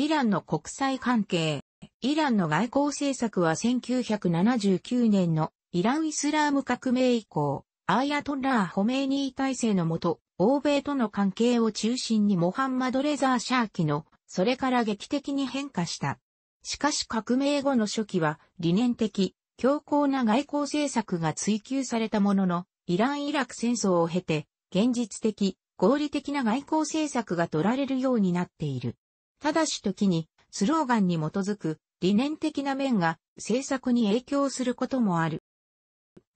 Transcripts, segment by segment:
イランの国際関係。イランの外交政策は1979年のイランイスラーム革命以降、アーヤトラー・ホメーニー体制のもと、欧米との関係を中心にモハンマド・レザー・シャーキの、それから劇的に変化した。しかし革命後の初期は理念的、強硬な外交政策が追求されたものの、イラン・イラク戦争を経て、現実的、合理的な外交政策が取られるようになっている。ただし時に、スローガンに基づく理念的な面が政策に影響することもある。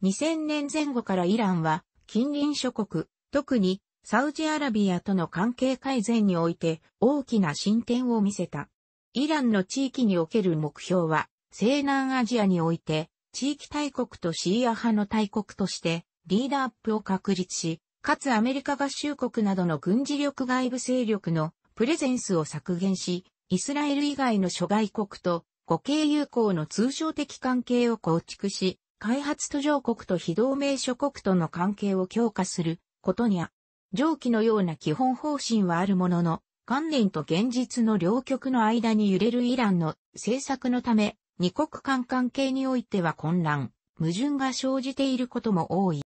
2000年前後からイランは近隣諸国、特にサウジアラビアとの関係改善において大きな進展を見せた。イランの地域における目標は西南アジアにおいて地域大国とシーア派の大国としてリーダーアップを確立し、かつアメリカ合衆国などの軍事力外部勢力のプレゼンスを削減し、イスラエル以外の諸外国と互恵友好の通商的関係を構築し、開発途上国と非同盟諸国との関係を強化することにゃ、上記のような基本方針はあるものの、観念と現実の両極の間に揺れるイランの政策のため、二国間関係においては混乱、矛盾が生じていることも多い。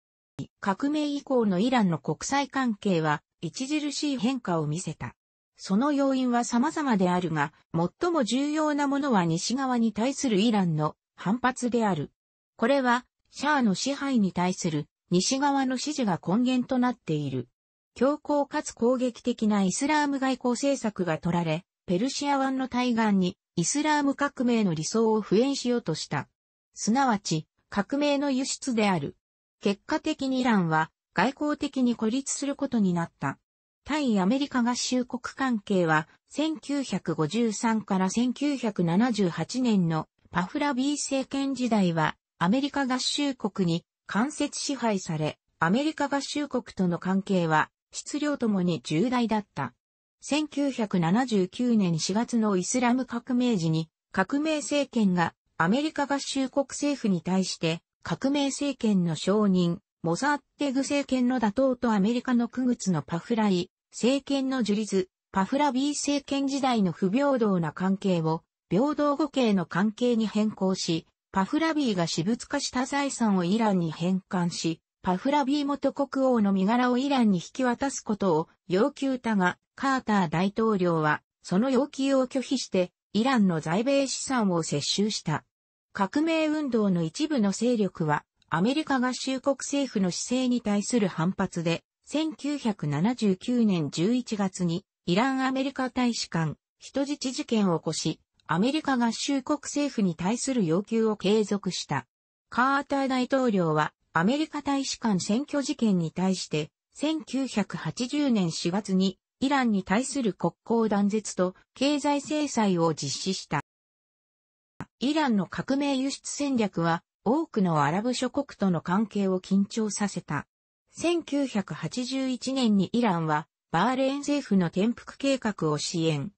革命以降のイランの国際関係は著しい変化を見せた。その要因は様々であるが、最も重要なものは西側に対するイランの反発である。これは、シャアの支配に対する西側の支持が根源となっている。強硬かつ攻撃的なイスラーム外交政策が取られ、ペルシア湾の対岸にイスラーム革命の理想を敷衍しようとした。すなわち、革命の輸出である。結果的にイランは外交的に孤立することになった。対アメリカ合衆国関係は、1953から1978年のパフラビー政権時代は、アメリカ合衆国に間接支配され、アメリカ合衆国との関係は、質量ともに重大だった。1979年4月のイスラム革命時に、革命政権がアメリカ合衆国政府に対して、革命政権の承認、モザーテグ政権の打倒とアメリカの区靴のパフライ、政権の樹立、パフラビー政権時代の不平等な関係を、平等互恵の関係に変更し、パフラビーが私物化した財産をイランに返還し、パフラビー元国王の身柄をイランに引き渡すことを要求たが、カーター大統領は、その要求を拒否して、イランの在米資産を接収した。革命運動の一部の勢力は、アメリカ合衆国政府の姿勢に対する反発で、1979年11月にイランアメリカ大使館人質事件を起こし、アメリカ合衆国政府に対する要求を継続した。カーター大統領はアメリカ大使館選挙事件に対して、1980年4月にイランに対する国交断絶と経済制裁を実施した。イランの革命輸出戦略は多くのアラブ諸国との関係を緊張させた。1981年にイランはバーレーン政府の転覆計画を支援。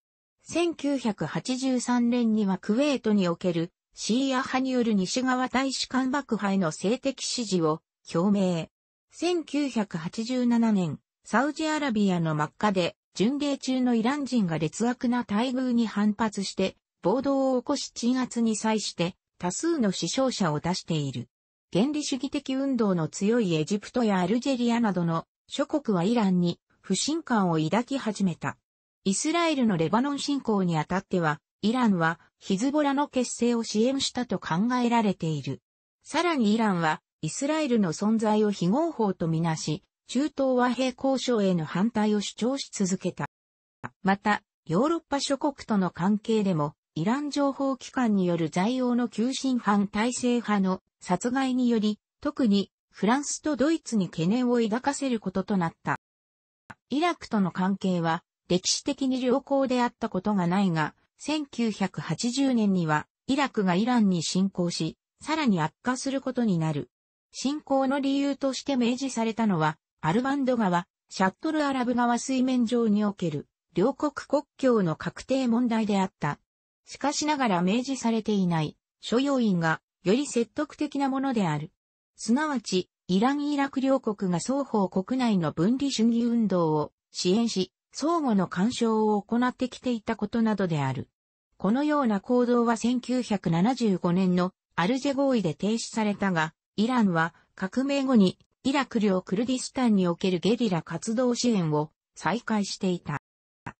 1983年にはクウェートにおけるシーア派による西側大使館爆破への性的支持を表明。1987年、サウジアラビアの真っ赤で巡礼中のイラン人が劣悪な待遇に反発して暴動を起こし鎮圧に際して多数の死傷者を出している。原理主義的運動の強いエジプトやアルジェリアなどの諸国はイランに不信感を抱き始めた。イスラエルのレバノン侵攻にあたっては、イランはヒズボラの結成を支援したと考えられている。さらにイランはイスラエルの存在を非合法とみなし、中東和平交渉への反対を主張し続けた。また、ヨーロッパ諸国との関係でもイラン情報機関による在王の急進犯体制派の殺害により、特にフランスとドイツに懸念を抱かせることとなった。イラクとの関係は歴史的に良好であったことがないが、1980年にはイラクがイランに侵攻し、さらに悪化することになる。侵攻の理由として明示されたのは、アルバンド川、シャットルアラブ川水面上における両国国境の確定問題であった。しかしながら明示されていない、所要因が、より説得的なものである。すなわち、イラン・イラク両国が双方国内の分離主義運動を支援し、相互の干渉を行ってきていたことなどである。このような行動は1975年のアルジェ合意で停止されたが、イランは革命後にイラク領クルディスタンにおけるゲリラ活動支援を再開していた。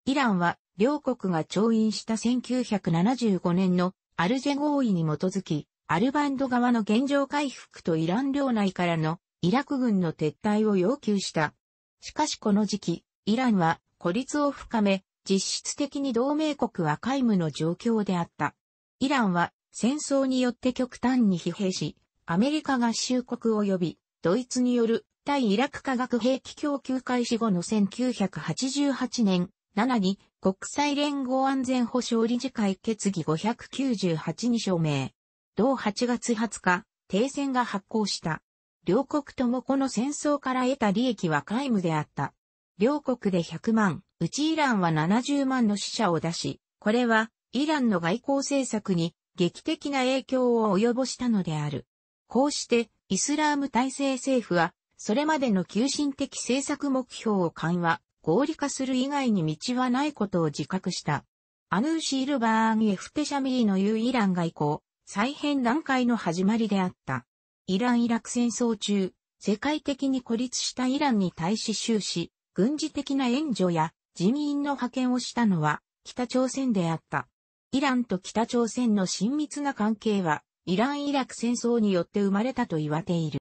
イランは両国が調印した1975年のアルジェ合意に基づき、アルバンド側の現状回復とイラン領内からのイラク軍の撤退を要求した。しかしこの時期、イランは孤立を深め、実質的に同盟国は皆無の状況であった。イランは戦争によって極端に疲弊し、アメリカ合衆国及びドイツによる対イラク化学兵器供給開始後の1988年7に国際連合安全保障理事会決議598に署名。同8月20日、停戦が発効した。両国ともこの戦争から得た利益は皆無であった。両国で100万、うちイランは70万の死者を出し、これはイランの外交政策に劇的な影響を及ぼしたのである。こうしてイスラーム体制政府はそれまでの急進的政策目標を緩和、合理化する以外に道はないことを自覚した。アヌーシールバーン・エフテシャミーの言うイラン外交、再編段階の始まりであった。イラン・イラク戦争中、世界的に孤立したイランに対し終始、軍事的な援助や人員の派遣をしたのは北朝鮮であった。イランと北朝鮮の親密な関係は、イラン・イラク戦争によって生まれたと言われている。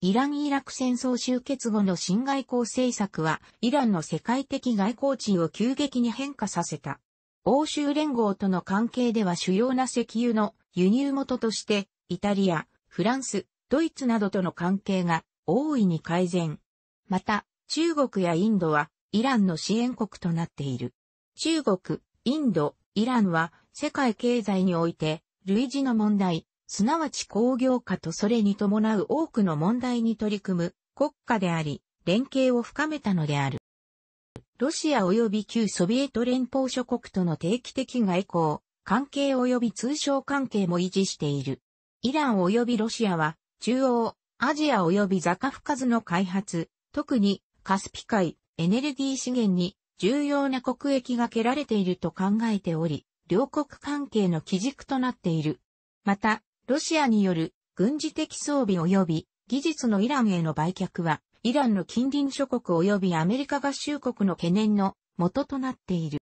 イラン・イラク戦争終結後の新外交政策は、イランの世界的外交地を急激に変化させた。欧州連合との関係では主要な石油の輸入元として、イタリア、フランス、ドイツなどとの関係が大いに改善。また、中国やインドは、イランの支援国となっている。中国、インド、イランは、世界経済において、類似の問題、すなわち工業化とそれに伴う多くの問題に取り組む国家であり、連携を深めたのである。ロシア及び旧ソビエト連邦諸国との定期的外交、関係及び通商関係も維持している。イラン及びロシアは、中央、アジア及びザカフカズの開発、特にカスピ海、エネルギー資源に重要な国益が蹴られていると考えており、両国関係の基軸となっている。また、ロシアによる軍事的装備及び技術のイランへの売却は、イランの近隣諸国及びアメリカ合衆国の懸念の元となっている。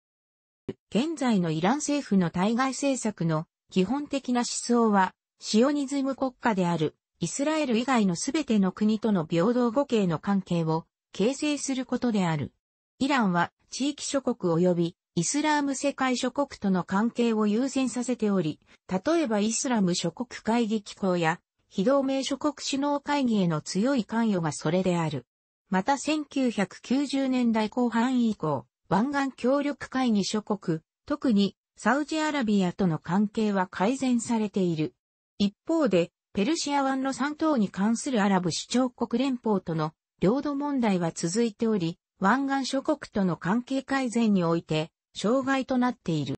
現在のイラン政府の対外政策の基本的な思想は、シオニズム国家であるイスラエル以外のすべての国との平等互恵の関係を形成することである。イランは地域諸国及びイスラーム世界諸国との関係を優先させており、例えばイスラム諸国会議機構や、非同盟諸国首脳会議への強い関与がそれである。また1990年代後半以降、湾岸協力会議諸国、特にサウジアラビアとの関係は改善されている。一方で、ペルシア湾の3島に関するアラブ首長国連邦との領土問題は続いており、湾岸諸国との関係改善において、障害となっている。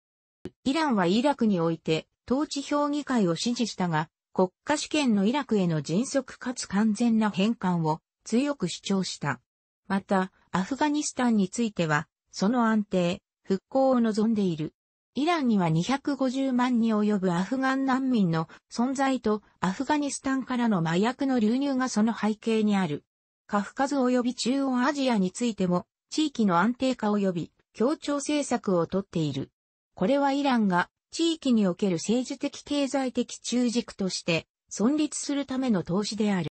イランはイラクにおいて、統治評議会を支持したが、国家主権のイラクへの迅速かつ完全な返還を強く主張した。また、アフガニスタンについては、その安定、復興を望んでいる。イランには250万に及ぶアフガン難民の存在とアフガニスタンからの麻薬の流入がその背景にある。カフカズ及び中央アジアについても地域の安定化及び協調政策をとっている。これはイランが地域における政治的経済的中軸として存立するための投資である。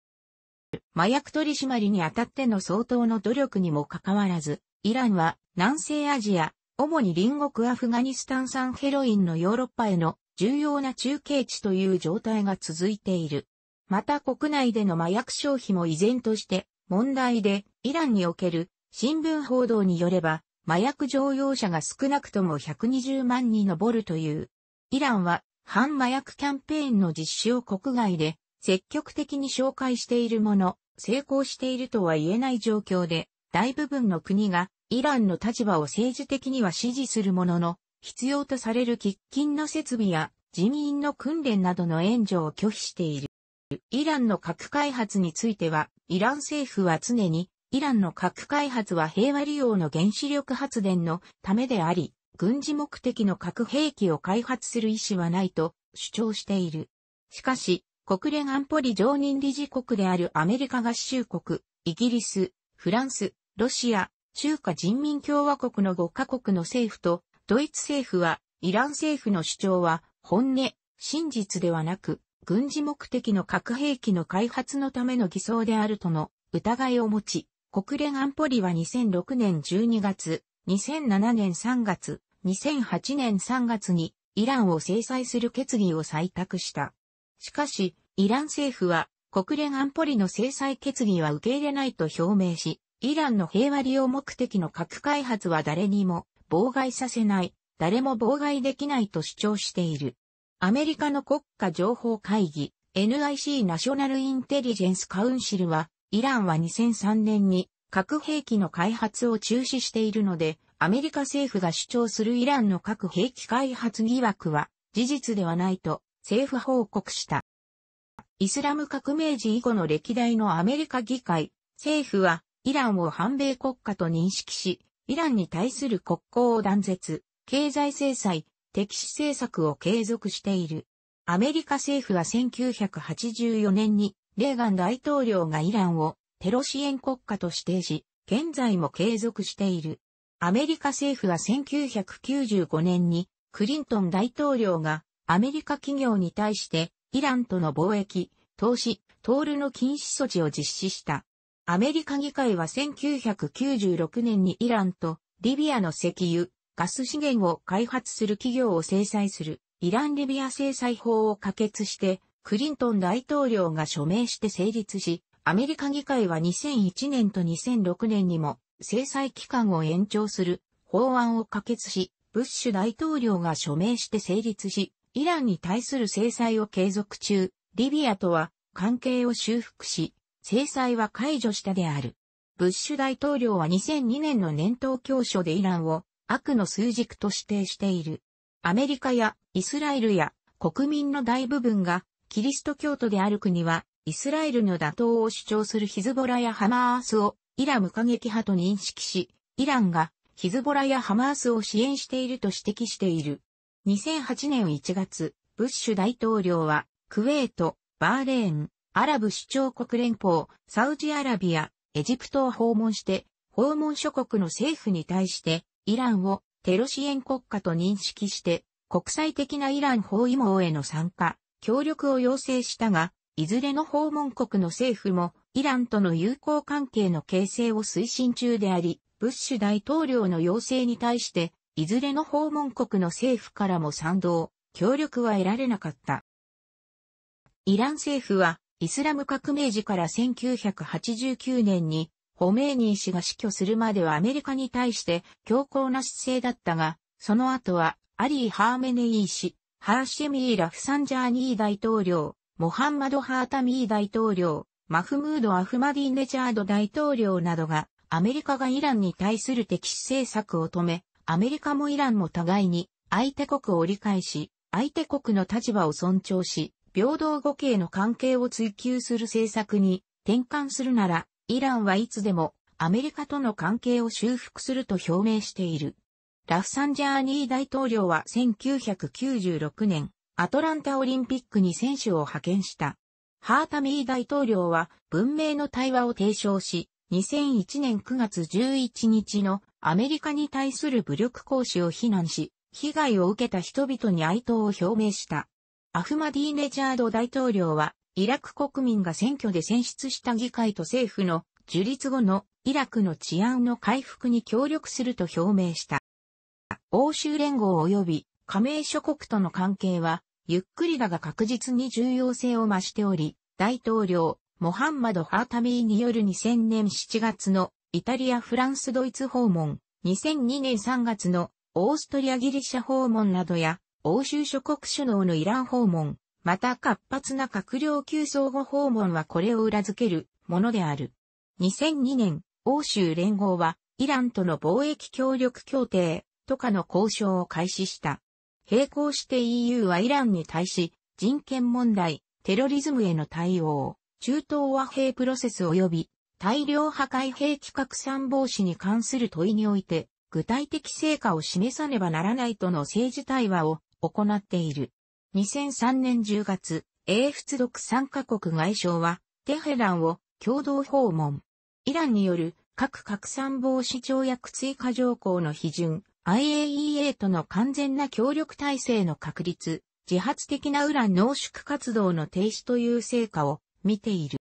麻薬取締りにあたっての相当の努力にもかかわらず、イランは南西アジア、主に隣国アフガニスタン産ヘロインのヨーロッパへの重要な中継地という状態が続いている。また国内での麻薬消費も依然として問題で、イランにおける新聞報道によれば、麻薬乗用車が少なくとも120万に上るという。イランは反麻薬キャンペーンの実施を国外で積極的に紹介しているもの、成功しているとは言えない状況で、大部分の国がイランの立場を政治的には支持するものの、必要とされる喫緊の設備や人員の訓練などの援助を拒否している。イランの核開発については、イラン政府は常にイランの核開発は平和利用の原子力発電のためであり、軍事目的の核兵器を開発する意思はないと主張している。しかし、国連安保理常任理事国であるアメリカ合衆国、イギリス、フランス、ロシア、中華人民共和国の5カ国の政府と、ドイツ政府は、イラン政府の主張は、本音、真実ではなく、軍事目的の核兵器の開発のための偽装であるとの疑いを持ち、国連安保理は2006年12月、2007年3月、2008年3月にイランを制裁する決議を採択した。しかし、イラン政府は国連安保理の制裁決議は受け入れないと表明し、イランの平和利用目的の核開発は誰にも妨害させない、誰も妨害できないと主張している。アメリカの国家情報会議 NIC ナショナルインテリジェンスカウンシルはイランは2003年に核兵器の開発を中止しているので、アメリカ政府が主張するイランの核兵器開発疑惑は事実ではないと政府報告した。イスラム革命時以後の歴代のアメリカ議会、政府はイランを反米国家と認識し、イランに対する国交を断絶、経済制裁、敵視政策を継続している。アメリカ政府は1984年にレーガン大統領がイランをテロ支援国家と指定し、現在も継続している。アメリカ政府は1995年にクリントン大統領がアメリカ企業に対してイランとの貿易、投資、トールの禁止措置を実施した。アメリカ議会は1996年にイランとリビアの石油、ガス資源を開発する企業を制裁するイラン・リビア制裁法を可決してクリントン大統領が署名して成立し、アメリカ議会は2001年と2006年にも制裁期間を延長する法案を可決し、ブッシュ大統領が署名して成立し、イランに対する制裁を継続中、リビアとは関係を修復し、制裁は解除したである。ブッシュ大統領は2002年の年頭教書でイランを悪の数軸と指定している。アメリカやイスラエルや国民の大部分がキリスト教徒である国は、イスラエルの打倒を主張するヒズボラやハマースをイラム過激派と認識し、イランがヒズボラやハマースを支援していると指摘している。2008年1月、ブッシュ大統領は、クウェート、バーレーン、アラブ首長国連邦、サウジアラビア、エジプトを訪問して、訪問諸国の政府に対して、イランをテロ支援国家と認識して、国際的なイラン包囲網への参加、協力を要請したが、いずれの訪問国の政府も、イランとの友好関係の形成を推進中であり、ブッシュ大統領の要請に対して、いずれの訪問国の政府からも賛同、協力は得られなかった。イラン政府は、イスラム革命時から1989年に、ホメーニー氏が死去するまではアメリカに対して強硬な姿勢だったが、その後は、アリー・ハーメネイー氏、ハーシェミー・ラフサンジャーニー大統領、モハンマド・ハータミー大統領、マフムード・アフマディ・ネチャード大統領などが、アメリカがイランに対する敵視政策を止め、アメリカもイランも互いに、相手国を理解し、相手国の立場を尊重し、平等互恵の関係を追求する政策に転換するなら、イランはいつでもアメリカとの関係を修復すると表明している。ラフサンジャーニー大統領は1996年、アトランタオリンピックに選手を派遣した。ハータミー大統領は文明の対話を提唱し、2001年9月11日のアメリカに対する武力行使を非難し、被害を受けた人々に哀悼を表明した。アフマディネジャード大統領は、イラク国民が選挙で選出した議会と政府の樹立後のイラクの治安の回復に協力すると表明した。欧州連合及び加盟諸国との関係は、ゆっくりだが確実に重要性を増しており、大統領、モハンマド・ハータミーによる2000年7月のイタリア・フランス・ドイツ訪問、2002年3月のオーストリア・ギリシャ訪問などや、欧州諸国首脳のイラン訪問、また活発な閣僚級相互訪問はこれを裏付けるものである。2002年、欧州連合は、イランとの貿易協力協定、とかの交渉を開始した。並行して EU はイランに対し、人権問題、テロリズムへの対応、中東和平プロセス及び大量破壊兵器拡散防止に関する問いにおいて、具体的成果を示さねばならないとの政治対話を行っている。2003年10月、英仏独参加国外相は、テヘランを共同訪問。イランによる核拡散防止条約追加条項の批准、IAEA との完全な協力体制の確立、自発的なウラン濃縮活動の停止という成果を見ている。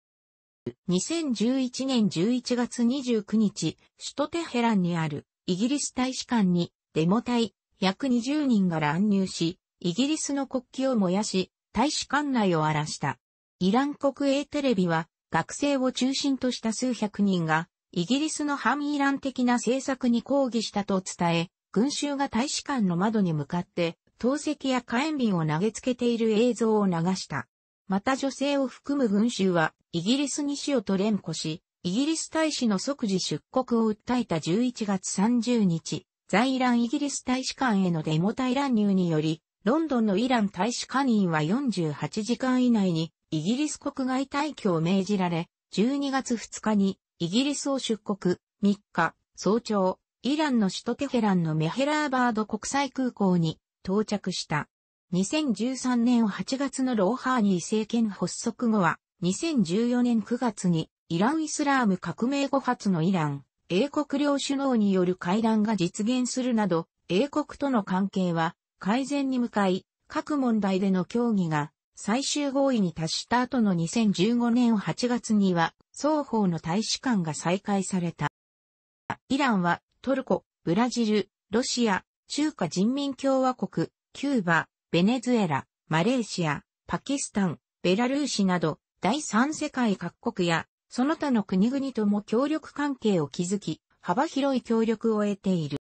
2011年11月29日、首都テヘランにあるイギリス大使館にデモ隊約20人が乱入し、イギリスの国旗を燃やし、大使館内を荒らした。イラン国営テレビは学生を中心とした数百人がイギリスの反イラン的な政策に抗議したと伝え、群衆が大使館の窓に向かって、投石や火炎瓶を投げつけている映像を流した。また女性を含む群衆は、イギリス西をトレンコし、イギリス大使の即時出国を訴えた11月30日、在イランイギリス大使館へのデモ隊乱入により、ロンドンのイラン大使館員は48時間以内にイギリス国外退去を命じられ、12月2日にイギリスを出国、3日、早朝、イランの首都テヘランのメヘラーバード国際空港に到着した。2013年8月のローハーニー政権発足後は、2014年9月にイランイスラーム革命後発のイラン、英国両首脳による会談が実現するなど、英国との関係は改善に向かい、各問題での協議が最終合意に達した後の2015年8月には双方の大使館が再開された。イランはトルコ、ブラジル、ロシア、中華人民共和国、キューバ、ベネズエラ、マレーシア、パキスタン、ベラルーシなど、第三世界各国や、その他の国々とも協力関係を築き、幅広い協力を得ている。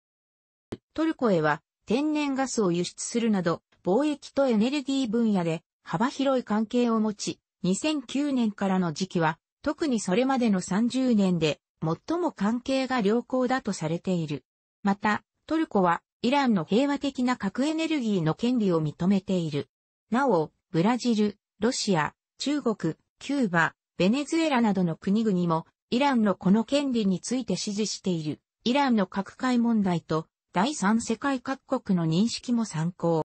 トルコへは、天然ガスを輸出するなど、貿易とエネルギー分野で幅広い関係を持ち、2009年からの時期は、特にそれまでの30年で最も関係が良好だとされている。また、トルコはイランの平和的な核エネルギーの権利を認めている。なお、ブラジル、ロシア、中国、キューバ、ベネズエラなどの国々もイランのこの権利について支持している。イランの核海問題と第三世界各国の認識も参考。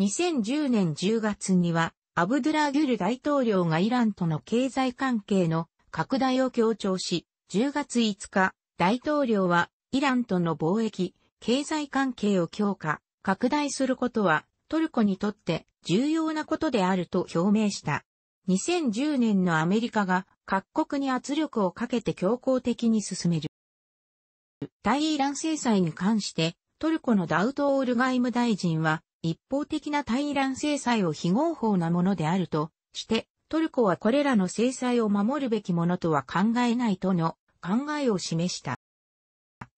2010年10月にはアブドゥラーギュル大統領がイランとの経済関係の拡大を強調し、10月5日、大統領はイランとの貿易、経済関係を強化、拡大することはトルコにとって重要なことであると表明した。2010年のアメリカが各国に圧力をかけて強硬的に進める。対イラン制裁に関してトルコのダウトオール外務大臣は一方的な対イラン制裁を非合法なものであるとしてトルコはこれらの制裁を守るべきものとは考えないとの考えを示した。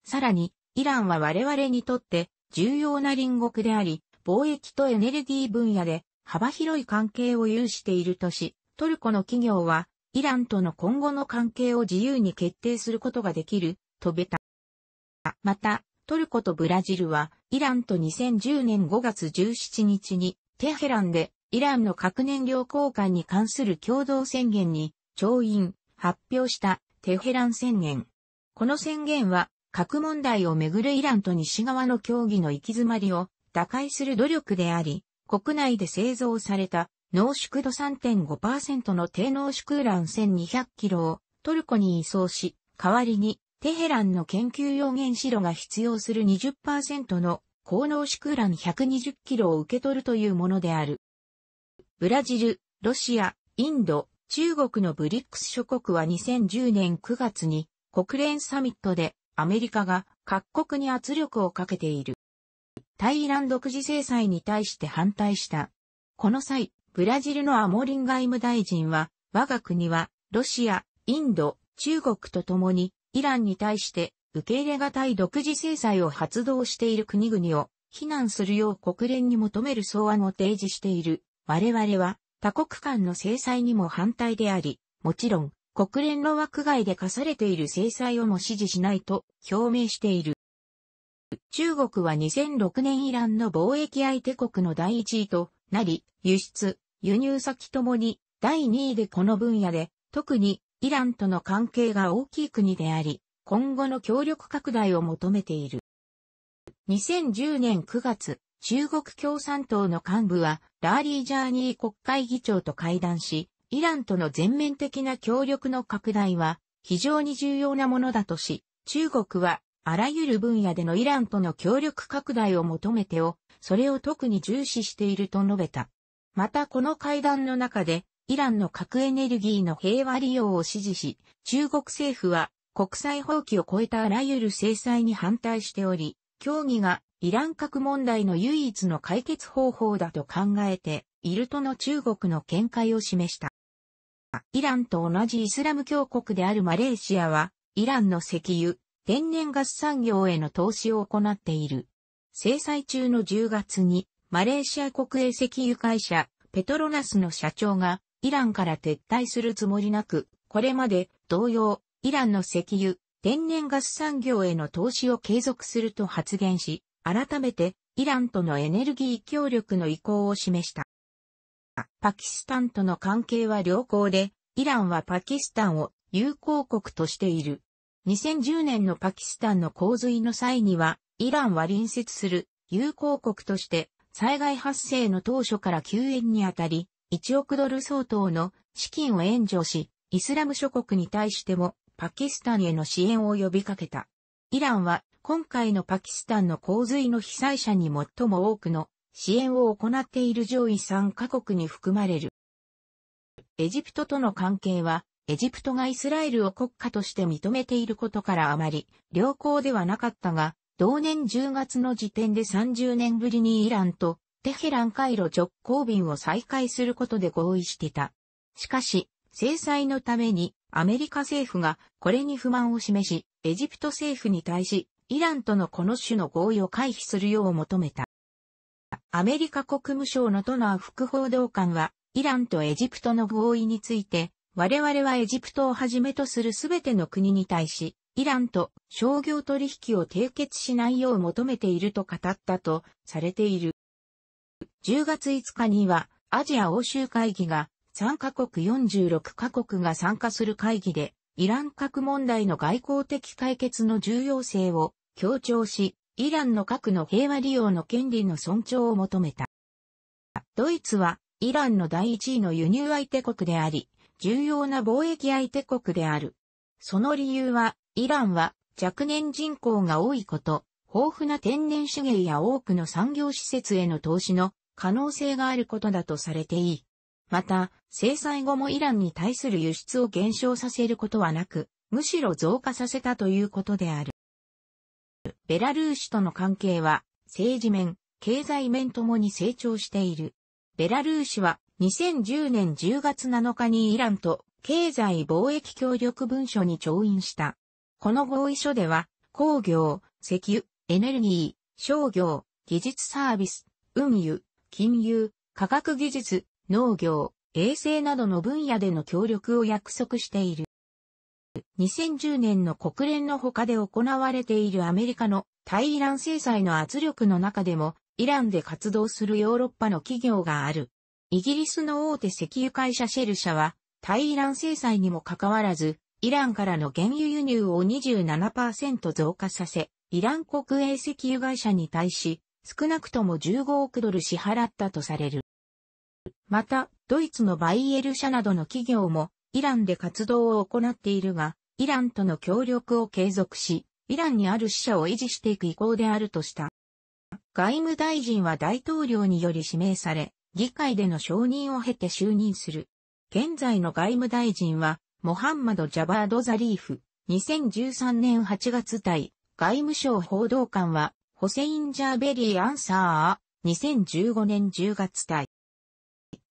さらに、イランは我々にとって重要な隣国であり、貿易とエネルギー分野で幅広い関係を有しているとし、トルコの企業はイランとの今後の関係を自由に決定することができる、とべた。また、トルコとブラジルは、イランと2010年5月17日に、テヘランで、イランの核燃料交換に関する共同宣言に、調印、発表した。テヘラン宣言。この宣言は、核問題をめぐるイランと西側の協議の行き詰まりを打開する努力であり、国内で製造された濃縮度3.5%の低濃縮ウラン1200キロをトルコに移送し、代わりにテヘランの研究用原子炉が必要する20%の高濃縮ウラン120キロを受け取るというものである。ブラジル、ロシア、インド、中国のブリックス諸国は2010年9月に国連サミットでアメリカが各国に圧力をかけている。イラン独自制裁に対して反対した。この際、ブラジルのアモリン外務大臣は、我が国はロシア、インド、中国と共にイランに対して受け入れがたい独自制裁を発動している国々を非難するよう国連に求める草案を提示している。我々は他国間の制裁にも反対であり、もちろん、国連の枠外で課されている制裁をも支持しないと表明している。中国は2006年イランの貿易相手国の第1位となり、輸出、輸入先ともに第2位でこの分野で、特にイランとの関係が大きい国であり、今後の協力拡大を求めている。2010年9月、中国共産党の幹部は、ラーリー・ジャーニー国会議長と会談し、イランとの全面的な協力の拡大は非常に重要なものだとし、中国はあらゆる分野でのイランとの協力拡大を求めてを、それを特に重視していると述べた。またこの会談の中で、イランの核エネルギーの平和利用を支持し、中国政府は国際法規を超えたあらゆる制裁に反対しており、協議がイラン核問題の唯一の解決方法だと考えているとの中国の見解を示した。イランと同じイスラム教国であるマレーシアは、イランの石油、天然ガス産業への投資を行っている。制裁中の10月に、マレーシア国営石油会社、ペトロナスの社長が、イランから撤退するつもりなく、これまで同様、イランの石油、天然ガス産業への投資を継続すると発言し、改めてイランとのエネルギー協力の意向を示した。パキスタンとの関係は良好で、イランはパキスタンを友好国としている。2010年のパキスタンの洪水の際には、イランは隣接する友好国として災害発生の当初から救援にあたり、1億ドル相当の資金を援助し、イスラム諸国に対してもパキスタンへの支援を呼びかけた。イランは今回のパキスタンの洪水の被災者に最も多くの支援を行っている上位3カ国に含まれる。エジプトとの関係は、エジプトがイスラエルを国家として認めていることからあまり良好ではなかったが、同年10月の時点で30年ぶりにイランとテヘラン回路直行便を再開することで合意していた。しかし、制裁のためにアメリカ政府がこれに不満を示し、エジプト政府に対し、イランとのこの種の合意を回避するよう求めた。アメリカ国務省のトナー副報道官は、イランとエジプトの合意について、我々はエジプトをはじめとするすべての国に対し、イランと商業取引を締結しないよう求めていると語ったとされている。10月5日にはアジア欧州会議が3カ国46カ国が参加する会議でイラン核問題の外交的解決の重要性を強調し、イランの核の平和利用の権利の尊重を求めた。ドイツは、イランの第一位の輸入相手国であり、重要な貿易相手国である。その理由は、イランは若年人口が多いこと、豊富な天然資源や多くの産業施設への投資の可能性があることだとされていい。また、制裁後もイランに対する輸出を減少させることはなく、むしろ増加させたということである。ベラルーシとの関係は、政治面、経済面ともに成長している。ベラルーシは2010年10月7日にイランと経済貿易協力文書に調印した。この合意書では、工業、石油、エネルギー、商業、技術サービス、運輸、金融、科学技術、農業、衛生などの分野での協力を約束している。2010年の国連の他で行われているアメリカの対イラン制裁の圧力の中でも、イランで活動するヨーロッパの企業がある。イギリスの大手石油会社シェル社は、対イラン制裁にもかかわらず、イランからの原油輸入を27%増加させ、イラン国営石油会社に対し、少なくとも15億ドル支払ったとされる。また、ドイツのバイエル社などの企業も、イランで活動を行っているが、イランとの協力を継続し、イランにある死者を維持していく意向であるとした。外務大臣は大統領により指名され、議会での承認を経て就任する。現在の外務大臣は、モハンマド・ジャバード・ザリーフ、2013年8月対、外務省報道官は、ホセイン・ジャーベリー・アンサー、2015年10月対。